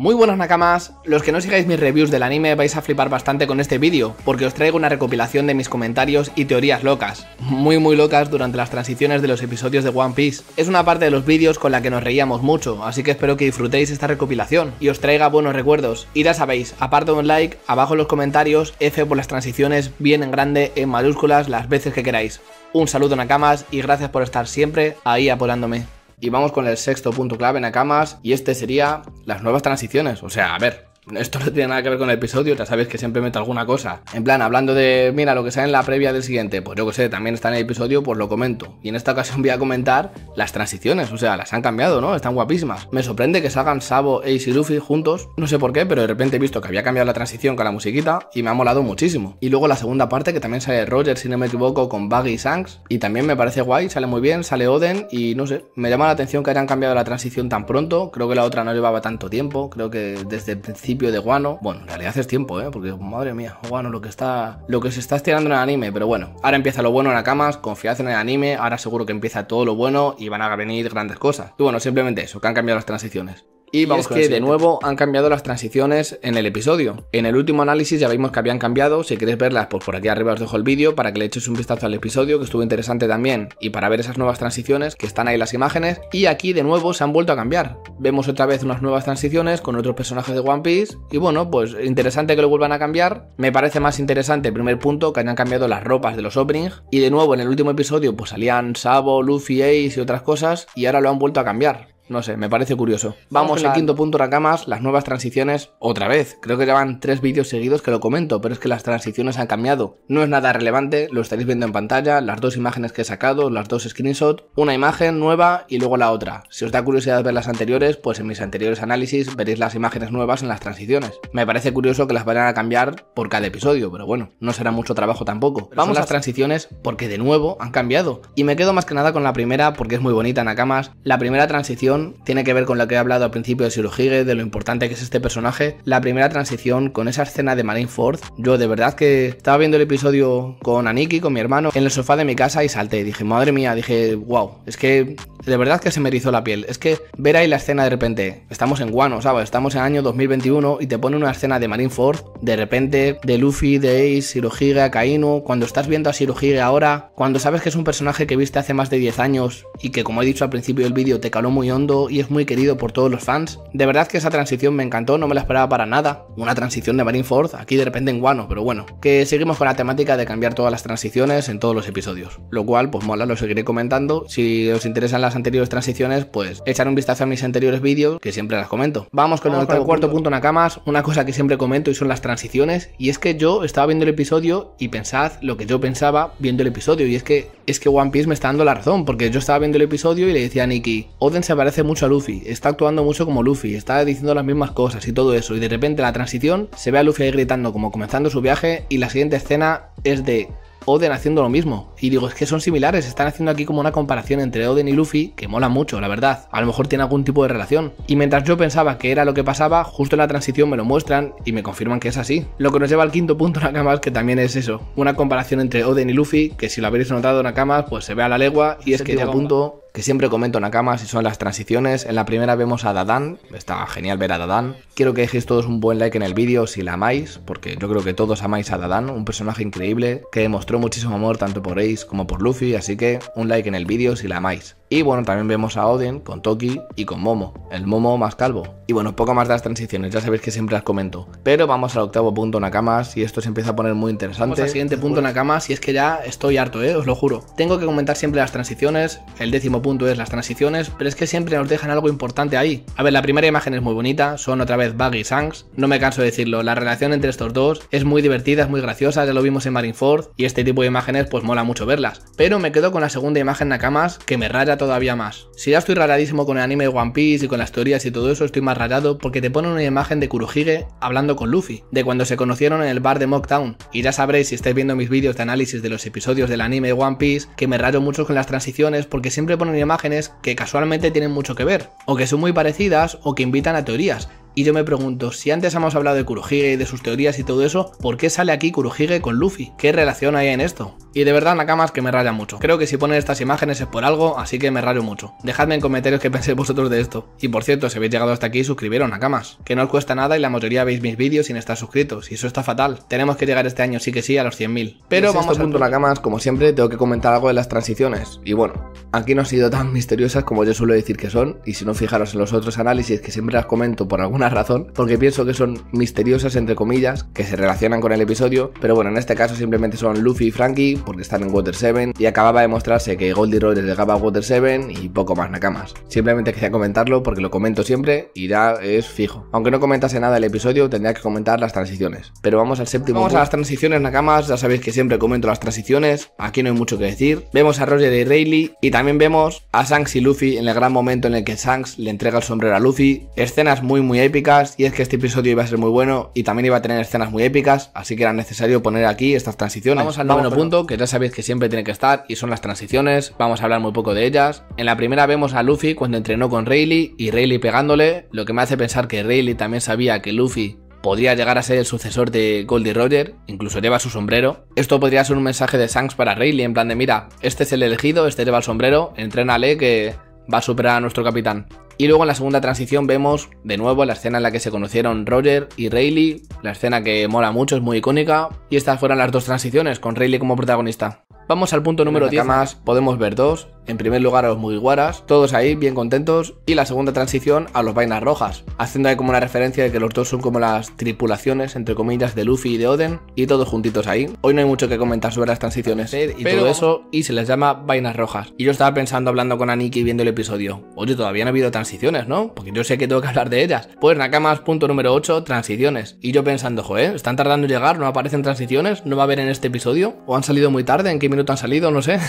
Muy buenas nakamas, los que no sigáis mis reviews del anime vais a flipar bastante con este vídeo, porque os traigo una recopilación de mis comentarios y teorías locas, muy muy locas durante las transiciones de los episodios de One Piece. Es una parte de los vídeos con la que nos reíamos mucho, así que espero que disfrutéis esta recopilación y os traiga buenos recuerdos. Y ya sabéis, aparte de un like, abajo en los comentarios, F por las transiciones, bien en grande, en mayúsculas, las veces que queráis. Un saludo nakamas y gracias por estar siempre ahí apoyándome. Y vamos con el sexto punto clave, en Akamas y este sería las nuevas transiciones. O sea, a ver, esto no tiene nada que ver con el episodio, ya sabéis que siempre meto alguna cosa. En plan, hablando de, mira, lo que sale en la previa del siguiente, pues yo que sé, también está en el episodio, pues lo comento. Y en esta ocasión voy a comentar las transiciones, o sea, las han cambiado, ¿no? Están guapísimas. Me sorprende que salgan Sabo, Ace y Luffy juntos, no sé por qué, pero de repente he visto que había cambiado la transición con la musiquita y me ha molado muchísimo. Y luego la segunda parte que también sale Roger, si no me equivoco, con Buggy y Shanks, y también me parece guay, sale muy bien, sale Oden y no sé, me llama la atención que hayan cambiado la transición tan pronto, creo que la otra no llevaba tanto tiempo, creo que desde el principio de Guano. Bueno, en realidad es tiempo, ¿eh? Porque, madre mía, Guano, lo que está. Lo que se está estirando en el anime. Pero bueno, ahora empieza lo bueno en Akamas, confiad en el anime. Ahora seguro que empieza todo lo bueno y van a venir grandes cosas. Y bueno, simplemente eso, que han cambiado las transiciones. Y, vamos que de nuevo han cambiado las transiciones en el episodio. En el último análisis ya vimos que habían cambiado. Si queréis verlas, pues por aquí arriba os dejo el vídeo para que le eches un vistazo al episodio, que estuvo interesante también. Y para ver esas nuevas transiciones, que están ahí las imágenes. Y aquí de nuevo se han vuelto a cambiar. Vemos otra vez unas nuevas transiciones con otros personajes de One Piece. Y bueno, pues interesante que lo vuelvan a cambiar. Me parece más interesante el primer punto, que hayan cambiado las ropas de los openings. Y de nuevo, en el último episodio, pues salían Sabo, Luffy, Ace y otras cosas. Y ahora lo han vuelto a cambiar. No sé, me parece curioso. Vamos, al quinto punto, Nakamas, las nuevas transiciones, otra vez. Creo que llevan tres vídeos seguidos que lo comento, pero es que las transiciones han cambiado. No es nada relevante, lo estaréis viendo en pantalla, las dos imágenes que he sacado, las dos screenshots, una imagen nueva y luego la otra. Si os da curiosidad ver las anteriores, pues en mis anteriores análisis veréis las imágenes nuevas en las transiciones. Me parece curioso que las vayan a cambiar por cada episodio, pero bueno, no será mucho trabajo tampoco. Vamos a las transiciones porque de nuevo han cambiado. Y me quedo más que nada con la primera porque es muy bonita, Nakamas. La primera transición tiene que ver con lo que he hablado al principio de Shirohige, de lo importante que es este personaje. La primera transición con esa escena de Marineford, yo de verdad que estaba viendo el episodio con Aniki, con mi hermano, en el sofá de mi casa y salté. Dije, madre mía, dije, wow, es que de verdad que se me erizó la piel. Es que ver ahí la escena de repente, estamos en Guano, ¿sabes? Estamos en año 2021 y te pone una escena de Marineford, de repente, de Luffy, de Ace, Shirohige, Akainu, cuando estás viendo a Shirohige ahora, cuando sabes que es un personaje que viste hace más de 10 años y que, como he dicho al principio del vídeo, te caló muy hondo y es muy querido por todos los fans. De verdad que esa transición me encantó, no me la esperaba para nada. Una transición de Marineford, aquí de repente en Guano, pero bueno. Que seguimos con la temática de cambiar todas las transiciones en todos los episodios. Lo cual, pues mola, lo seguiré comentando. Si os interesan las anteriores transiciones, pues echar un vistazo a mis anteriores vídeos, que siempre las comento. Vamos con el cuarto punto. punto Nakamas, una cosa que siempre comento y son las transiciones. Y es que yo estaba viendo el episodio y pensad lo que yo pensaba viendo el episodio. Y es que es que One Piece me está dando la razón, porque yo estaba viendo el episodio y le decía a Nicky, Oden se parece mucho a Luffy, está actuando mucho como Luffy, está diciendo las mismas cosas y todo eso, y de repente la transición se ve a Luffy ahí gritando como comenzando su viaje y la siguiente escena es de Oden haciendo lo mismo. Y digo, es que son similares, están haciendo aquí como una comparación entre Oden y Luffy que mola mucho, la verdad. A lo mejor tiene algún tipo de relación. Y mientras yo pensaba que era lo que pasaba, justo en la transición me lo muestran y me confirman que es así. Lo que nos lleva al quinto punto, Nakamas, que también es eso. Una comparación entre Oden y Luffy, que si lo habéis notado, Nakamas, pues se ve a la legua y es que de punto que siempre comento Nakama si son las transiciones. En la primera vemos a Dadan, está genial ver a Dadan. Quiero que dejéis todos un buen like en el vídeo si la amáis, porque yo creo que todos amáis a Dadan, un personaje increíble que demostró muchísimo amor tanto por Ace como por Luffy, así que un like en el vídeo si la amáis. Y bueno, también vemos a Odin con Toki y con Momo, el Momo más calvo. Y bueno, poco más de las transiciones, ya sabéis que siempre las comento. Pero vamos al octavo punto Nakamas y esto se empieza a poner muy interesante. Vamos al siguiente pues punto Nakamas y es que ya estoy harto, eh, os lo juro. Tengo que comentar siempre las transiciones, el décimo punto es las transiciones, pero es que siempre nos dejan algo importante ahí. A ver, la primera imagen es muy bonita, son otra vez Buggy y Shanks, no me canso de decirlo, la relación entre estos dos es muy divertida, es muy graciosa, ya lo vimos en Marineford y este tipo de imágenes pues mola mucho verlas. Pero me quedo con la segunda imagen Nakamas que me raya todavía más. Si ya estoy raradísimo con el anime One Piece y con las teorías y todo eso, estoy más rarado porque te ponen una imagen de Kurohige hablando con Luffy, de cuando se conocieron en el bar de Mocktown. Y ya sabréis si estáis viendo mis vídeos de análisis de los episodios del anime One Piece que me rayo mucho con las transiciones porque siempre ponen imágenes que casualmente tienen mucho que ver, o que son muy parecidas o que invitan a teorías. Y yo me pregunto, si antes hemos hablado de Kurohige y de sus teorías y todo eso, ¿por qué sale aquí Kurohige con Luffy? ¿Qué relación hay en esto? Y de verdad, Nakamas, que me raya mucho. Creo que si ponen estas imágenes es por algo, así que me rayo mucho. Dejadme en comentarios qué pensáis vosotros de esto. Y por cierto, si habéis llegado hasta aquí, suscribieron, Nakamas. Que no os cuesta nada y la mayoría veis mis vídeos sin estar suscritos, y eso está fatal. Tenemos que llegar este año sí que sí a los 100.000. Pero vamos este punto, punto, Nakamas, como siempre, tengo que comentar algo de las transiciones. Y bueno, aquí no han sido tan misteriosas como yo suelo decir que son, y si no fijaros en los otros análisis que siempre las comento por alguna razón, porque pienso que son misteriosas entre comillas, que se relacionan con el episodio, pero bueno, en este caso simplemente son Luffy y Frankie porque están en Water 7 y acababa de mostrarse que Goldie Roy llegaba a Water 7 y poco más nakamas. Simplemente quería comentarlo porque lo comento siempre y ya es fijo. Aunque no comentase nada el episodio, tendría que comentar las transiciones. Pero vamos al séptimo. Vamos a las transiciones nakamas, ya sabéis que siempre comento las transiciones, aquí no hay mucho que decir. Vemos a Roger y Rayleigh y también vemos a Shanks y Luffy en el gran momento en el que Shanks le entrega el sombrero a Luffy. Escenas muy muy épicas y es que este episodio iba a ser muy bueno y también iba a tener escenas muy épicas, así que era necesario poner aquí estas transiciones. Vamos al noveno punto que ya sabéis que siempre tiene que estar y son las transiciones, vamos a hablar muy poco de ellas. En la primera vemos a Luffy cuando entrenó con Rayleigh y Rayleigh pegándole, lo que me hace pensar que Rayleigh también sabía que Luffy podría llegar a ser el sucesor de Goldie Roger, incluso lleva su sombrero. Esto podría ser un mensaje de Shanks para Rayleigh, en plan de mira, este es el elegido, este lleva el sombrero, entrénale que va a superar a nuestro capitán. Y luego en la segunda transición vemos de nuevo la escena en la que se conocieron Roger y Rayleigh, la escena que mola mucho, es muy icónica, y estas fueron las dos transiciones, con Rayleigh como protagonista. Vamos al punto número 10. podemos ver dos, en primer lugar a los Mugiwaras, todos ahí bien contentos, y la segunda transición a los vainas rojas, haciendo ahí como una referencia de que los dos son como las tripulaciones, entre comillas, de Luffy y de Oden, y todos juntitos ahí. Hoy no hay mucho que comentar sobre las transiciones y todo eso, y se les llama vainas rojas. Y yo estaba pensando hablando con Aniki viendo el episodio, oye, todavía no ha habido transiciones, ¿no? Porque yo sé que tengo que hablar de ellas. Pues Nakamas, punto número 8, transiciones. Y yo pensando, joder, están tardando en llegar, no aparecen transiciones, no va a haber en este episodio, o han salido muy tarde, en qué minuto han salido, no sé.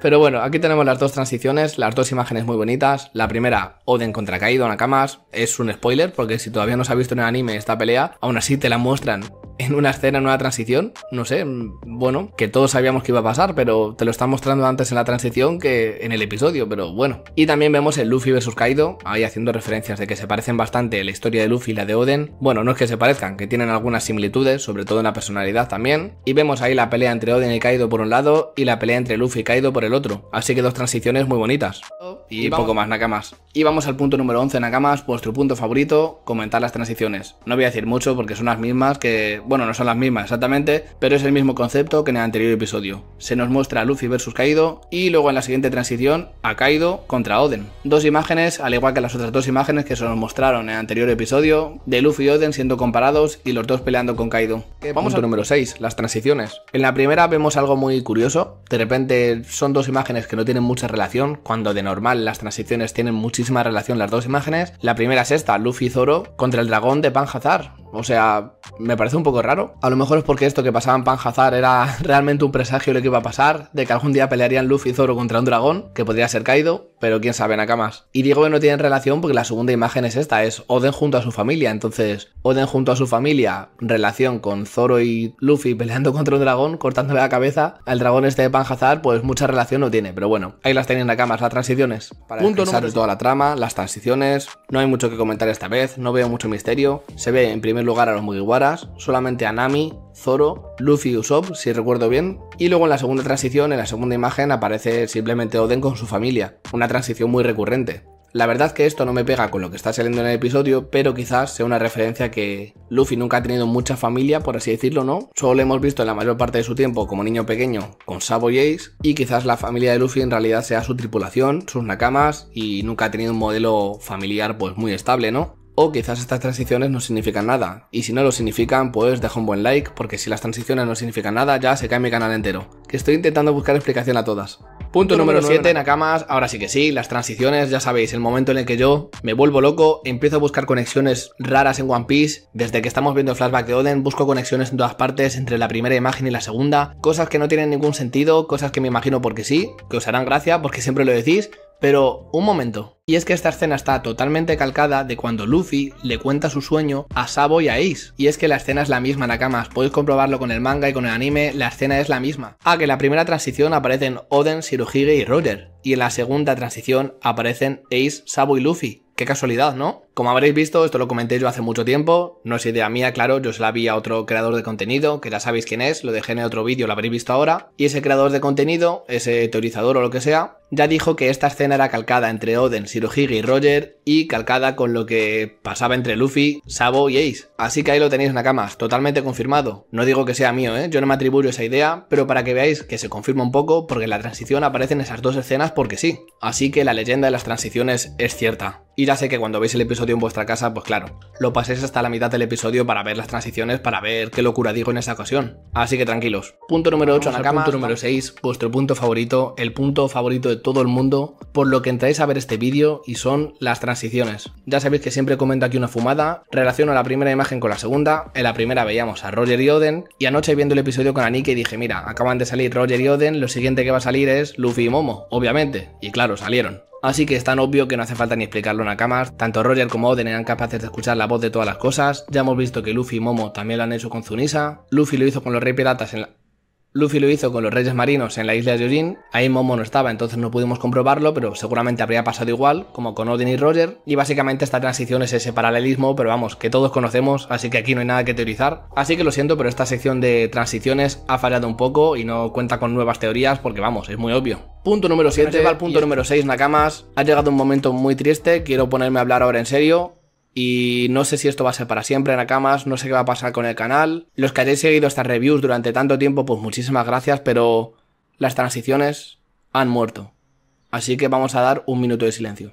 Pero bueno, aquí tenemos las dos transiciones, las dos imágenes muy bonitas. La primera, Oden contra Kaido Nakamas, es un spoiler porque si todavía no se ha visto en el anime esta pelea, aún así te la muestran en una escena, en una transición, no sé, mm, bueno, que todos sabíamos que iba a pasar, pero te lo están mostrando antes en la transición que en el episodio, pero bueno. Y también vemos el Luffy vs Kaido, ahí haciendo referencias de que se parecen bastante la historia de Luffy y la de Oden. Bueno, no es que se parezcan, que tienen algunas similitudes, sobre todo en la personalidad también. Y vemos ahí la pelea entre Oden y Kaido por un lado y la pelea entre Luffy y Kaido por el otro. Así que dos transiciones muy bonitas. Oh, y, poco más, Nakamas. Y vamos al punto número 11, Nakamas, vuestro punto favorito, comentar las transiciones. No voy a decir mucho porque son las mismas que bueno, no son las mismas exactamente, pero es el mismo concepto que en el anterior episodio. Se nos muestra a Luffy versus Kaido y luego en la siguiente transición a Kaido contra Oden. Dos imágenes, al igual que las otras dos imágenes que se nos mostraron en el anterior episodio, de Luffy y Oden siendo comparados y los dos peleando con Kaido. Vamos al número 6, las transiciones. En la primera vemos algo muy curioso, de repente son dos imágenes que no tienen mucha relación, cuando de normal las transiciones tienen muchísima relación las dos imágenes. La primera es esta, Luffy y Zoro contra el dragón de Panhazar o sea, me parece un poco raro. A lo mejor es porque esto que pasaba en Panhazar era realmente un presagio de lo que iba a pasar, de que algún día pelearían Luffy y Zoro contra un dragón, que podría ser Kaido, pero quién sabe, Nakamas. Y digo que no tienen relación porque la segunda imagen es esta, es Oden junto a su familia. Entonces, Oden junto a su familia, relación con Zoro y Luffy peleando contra un dragón, cortándole la cabeza al dragón este de Panjazar, pues mucha relación no tiene. Pero bueno, ahí las tienen Nakamas, las transiciones. Para Punto toda la trama, las transiciones. No hay mucho que comentar esta vez, no veo mucho misterio. Se ve en primer lugar a los Mugiwaras, solamente a Nami, Zoro, Luffy y Usopp, si recuerdo bien, y luego en la segunda transición, en la segunda imagen, aparece simplemente Oden con su familia, una transición muy recurrente. La verdad que esto no me pega con lo que está saliendo en el episodio, pero quizás sea una referencia que Luffy nunca ha tenido mucha familia, por así decirlo, ¿no? Solo lo hemos visto en la mayor parte de su tiempo como niño pequeño con Sabo y Ace, y quizás la familia de Luffy en realidad sea su tripulación, sus nakamas, y nunca ha tenido un modelo familiar pues muy estable, ¿no? O quizás estas transiciones no significan nada, y si no lo significan, pues deja un buen like, porque si las transiciones no significan nada, ya se cae mi canal entero. Que estoy intentando buscar explicación a todas. Punto número 7, Nakamas. Ahora sí que sí, las transiciones, ya sabéis, el momento en el que yo me vuelvo loco, empiezo a buscar conexiones raras en One Piece. Desde que estamos viendo el flashback de Oden, busco conexiones en todas partes entre la primera imagen y la segunda. Cosas que no tienen ningún sentido, cosas que me imagino porque sí, que os harán gracia porque siempre lo decís, pero un momento, y es que esta escena está totalmente calcada de cuando Luffy le cuenta su sueño a Sabo y a Ace. Y es que la escena es la misma, Nakamas, podéis comprobarlo con el manga y con el anime, la escena es la misma. Ah, que en la primera transición aparecen Oden, Shirohige y Roger, y en la segunda transición aparecen Ace, Sabo y Luffy. Qué casualidad, ¿no? Como habréis visto, esto lo comenté yo hace mucho tiempo, no es idea mía, claro, yo se la vi a otro creador de contenido, que ya sabéis quién es, lo dejé en el otro vídeo, lo habréis visto ahora, y ese creador de contenido, ese teorizador o lo que sea, ya dijo que esta escena era calcada entre Oden, Shirohige y Roger y calcada con lo que pasaba entre Luffy, Sabo y Ace. Así que ahí lo tenéis Nakamas, totalmente confirmado. No digo que sea mío, ¿eh? yo no me atribuyo esa idea, pero para que veáis que se confirma un poco porque en la transición aparecen esas dos escenas porque sí. Así que la leyenda de las transiciones es cierta. Y ya sé que cuando veis el episodio en vuestra casa, pues claro, lo paséis hasta la mitad del episodio para ver las transiciones, para ver qué locura digo en esa ocasión. Así que tranquilos. Punto número 8, Nakamas. Punto número 6, vuestro punto favorito, el punto favorito de todo el mundo, por lo que entráis a ver este vídeo y son las transiciones. Ya sabéis que siempre comento aquí una fumada, relaciono la primera imagen con la segunda, en la primera veíamos a Roger y Oden, y anoche viendo el episodio con Anike dije, mira, acaban de salir Roger y Oden, lo siguiente que va a salir es Luffy y Momo, obviamente, y claro, salieron. Así que es tan obvio que no hace falta ni explicarlo en cámara, tanto Roger como Oden eran capaces de escuchar la voz de todas las cosas, ya hemos visto que Luffy y Momo también lo han hecho con Zunisa, Luffy lo hizo con los Rey Piratas en la... Luffy lo hizo con los Reyes Marinos en la isla de Yojin, ahí Momo no estaba, entonces no pudimos comprobarlo, pero seguramente habría pasado igual, como con Odin y Roger, y básicamente esta transición es ese paralelismo, pero vamos, que todos conocemos, así que aquí no hay nada que teorizar. Así que lo siento, pero esta sección de transiciones ha fallado un poco y no cuenta con nuevas teorías, porque vamos, es muy obvio. Punto número 7, va al punto número 6, Nakamas. Ha llegado un momento muy triste, quiero ponerme a hablar ahora en serio y no sé si esto va a ser para siempre, Nakamas, no sé qué va a pasar con el canal. Los que hayáis seguido estas reviews durante tanto tiempo, pues muchísimas gracias, pero las transiciones han muerto. Así que vamos a dar un minuto de silencio.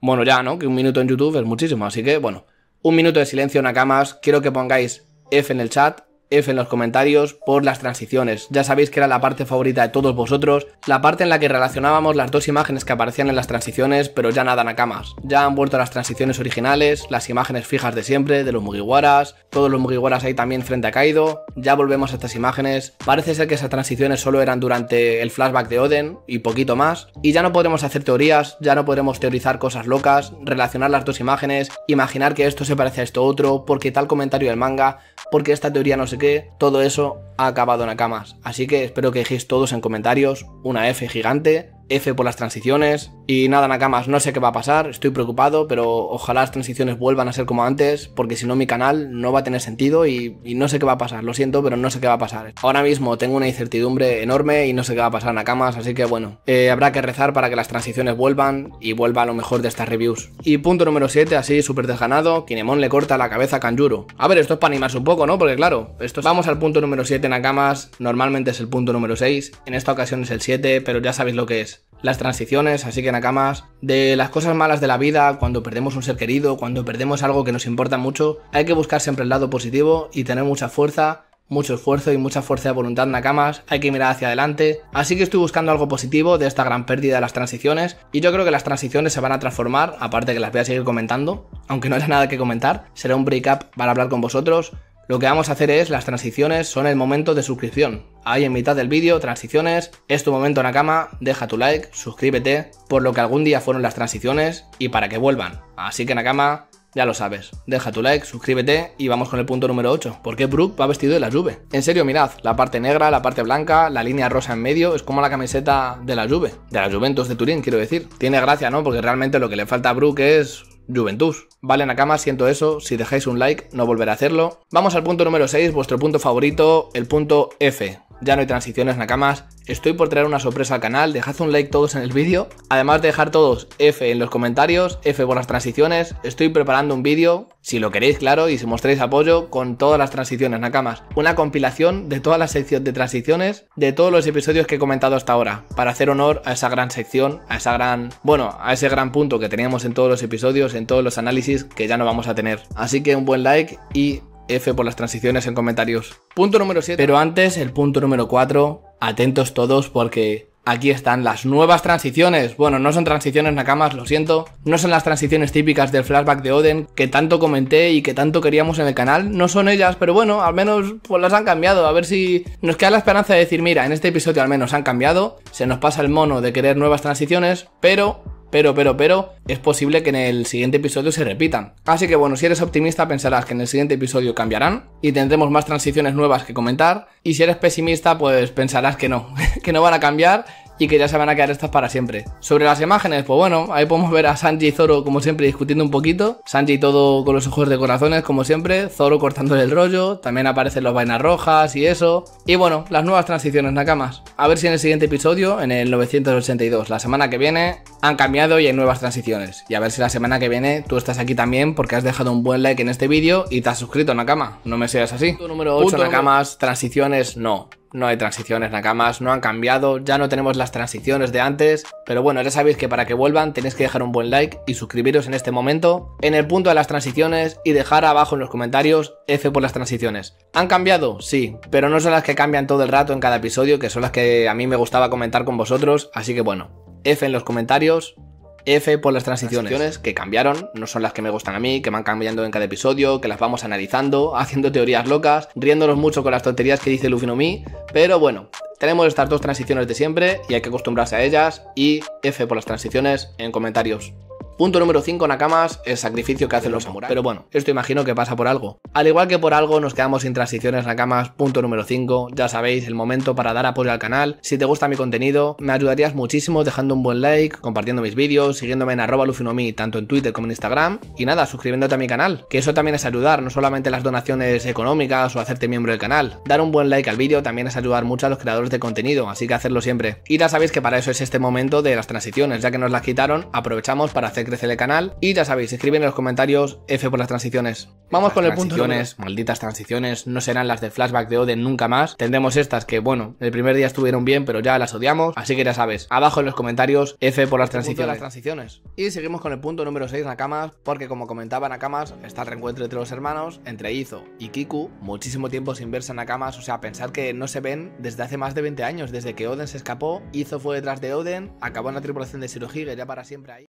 Bueno, ya, ¿no? Que un minuto en YouTube es muchísimo, así que bueno, un minuto de silencio, Nakamas. Quiero que pongáis F en el chat F en los comentarios por las transiciones. Ya sabéis que era la parte favorita de todos vosotros, la parte en la que relacionábamos las dos imágenes que aparecían en las transiciones, pero ya nada nakamas. Ya han vuelto las transiciones originales, las imágenes fijas de siempre, de los Mugiwaras, todos los Mugiwaras ahí también frente a Kaido, ya volvemos a estas imágenes. Parece ser que esas transiciones solo eran durante el flashback de Oden y poquito más, y ya no podremos hacer teorías, ya no podremos teorizar cosas locas, relacionar las dos imágenes, imaginar que esto se parece a esto otro, porque tal comentario del manga, porque esta teoría no se todo eso ha acabado en acamas. Así que espero que dejéis todos en comentarios una F gigante F por las transiciones. Y nada, Nakamas, no sé qué va a pasar, estoy preocupado, pero ojalá las transiciones vuelvan a ser como antes, porque si no mi canal no va a tener sentido y, no sé qué va a pasar, lo siento, pero no sé qué va a pasar. Ahora mismo tengo una incertidumbre enorme y no sé qué va a pasar, Nakamas, así que bueno, eh, habrá que rezar para que las transiciones vuelvan y vuelva a lo mejor de estas reviews. Y punto número 7, así súper desganado, Kinemon le corta la cabeza a Kanjuro. A ver, esto es para animarse un poco, ¿no? Porque claro, esto vamos al punto número 7, Nakamas, normalmente es el punto número 6, en esta ocasión es el 7, pero ya sabéis lo que es las transiciones, así que Nakamas, de las cosas malas de la vida, cuando perdemos un ser querido, cuando perdemos algo que nos importa mucho, hay que buscar siempre el lado positivo y tener mucha fuerza mucho esfuerzo y mucha fuerza de voluntad Nakamas, hay que mirar hacia adelante, así que estoy buscando algo positivo de esta gran pérdida de las transiciones y yo creo que las transiciones se van a transformar, aparte que las voy a seguir comentando, aunque no haya nada que comentar, será un break up para hablar con vosotros, lo que vamos a hacer es, las transiciones son el momento de suscripción. Ahí en mitad del vídeo, transiciones, es tu momento Nakama, deja tu like, suscríbete, por lo que algún día fueron las transiciones y para que vuelvan. Así que Nakama, ya lo sabes, deja tu like, suscríbete y vamos con el punto número 8. ¿Por qué Brook va vestido de la Juve? En serio, mirad, la parte negra, la parte blanca, la línea rosa en medio, es como la camiseta de la lluvia. de la Juventus de Turín, quiero decir. Tiene gracia, ¿no? Porque realmente lo que le falta a Brook es Juventus. Vale Nakama, siento eso, si dejáis un like no volveré a hacerlo. Vamos al punto número 6, vuestro punto favorito, el punto F ya no hay transiciones nakamas, estoy por traer una sorpresa al canal, dejad un like todos en el vídeo, además de dejar todos F en los comentarios, F por las transiciones, estoy preparando un vídeo, si lo queréis claro y si mostráis apoyo, con todas las transiciones nakamas, una compilación de todas las secciones de transiciones, de todos los episodios que he comentado hasta ahora, para hacer honor a esa gran sección, a esa gran, bueno, a ese gran punto que teníamos en todos los episodios, en todos los análisis que ya no vamos a tener. Así que un buen like y F por las transiciones en comentarios. Punto número 7. Pero antes, el punto número 4. Atentos todos porque aquí están las nuevas transiciones. Bueno, no son transiciones Nakamas, lo siento. No son las transiciones típicas del flashback de Oden que tanto comenté y que tanto queríamos en el canal. No son ellas, pero bueno, al menos pues las han cambiado. A ver si nos queda la esperanza de decir, mira, en este episodio al menos han cambiado. Se nos pasa el mono de querer nuevas transiciones, pero pero, pero, pero, es posible que en el siguiente episodio se repitan. Así que bueno, si eres optimista pensarás que en el siguiente episodio cambiarán y tendremos más transiciones nuevas que comentar. Y si eres pesimista, pues pensarás que no, que no van a cambiar y que ya se van a quedar estas para siempre. Sobre las imágenes, pues bueno, ahí podemos ver a Sanji y Zoro como siempre discutiendo un poquito. Sanji todo con los ojos de corazones como siempre, Zoro cortándole el rollo, también aparecen los vainas rojas y eso. Y bueno, las nuevas transiciones Nakamas. A ver si en el siguiente episodio, en el 982, la semana que viene, han cambiado y hay nuevas transiciones. Y a ver si la semana que viene tú estás aquí también porque has dejado un buen like en este vídeo y te has suscrito Nakama. No me seas así. número 8, Nakamas, transiciones no no hay transiciones Nakamas, no han cambiado, ya no tenemos las transiciones de antes, pero bueno, ya sabéis que para que vuelvan tenéis que dejar un buen like y suscribiros en este momento, en el punto de las transiciones y dejar abajo en los comentarios F por las transiciones. ¿Han cambiado? Sí, pero no son las que cambian todo el rato en cada episodio, que son las que a mí me gustaba comentar con vosotros, así que bueno, F en los comentarios F por las transiciones. que cambiaron, no son las que me gustan a mí, que van cambiando en cada episodio, que las vamos analizando, haciendo teorías locas, riéndonos mucho con las tonterías que dice Luffy no pero bueno, tenemos estas dos transiciones de siempre y hay que acostumbrarse a ellas y F por las transiciones en comentarios. Punto número 5, Nakamas, el sacrificio que hacen los samuráis. Pero bueno, esto imagino que pasa por algo. Al igual que por algo nos quedamos sin transiciones Nakamas, punto número 5. Ya sabéis, el momento para dar apoyo al canal. Si te gusta mi contenido, me ayudarías muchísimo dejando un buen like, compartiendo mis vídeos, siguiéndome en arroba lufinomi tanto en Twitter como en Instagram. Y nada, suscribiéndote a mi canal, que eso también es ayudar, no solamente las donaciones económicas o hacerte miembro del canal. Dar un buen like al vídeo también es ayudar mucho a los creadores de contenido, así que hacerlo siempre. Y ya sabéis que para eso es este momento de las transiciones, ya que nos las quitaron, aprovechamos para hacer el canal. Y ya sabéis, escriben en los comentarios F por las transiciones. Vamos con el punto. Transiciones, malditas transiciones, no serán las de flashback de Oden nunca más. Tendremos estas que, bueno, el primer día estuvieron bien, pero ya las odiamos. Así que ya sabes, abajo en los comentarios F por las, transiciones. Y seguimos con el punto número 6, Nakamas, porque como comentaba Nakamas, está el reencuentro entre los hermanos, entre Izo y Kiku, muchísimo tiempo sin verse Nakamas, o sea, pensar que no se ven desde hace más de 20 años, desde que Oden se escapó, Izo fue detrás de Oden, acabó en la tripulación de Shirohige ya para siempre ahí.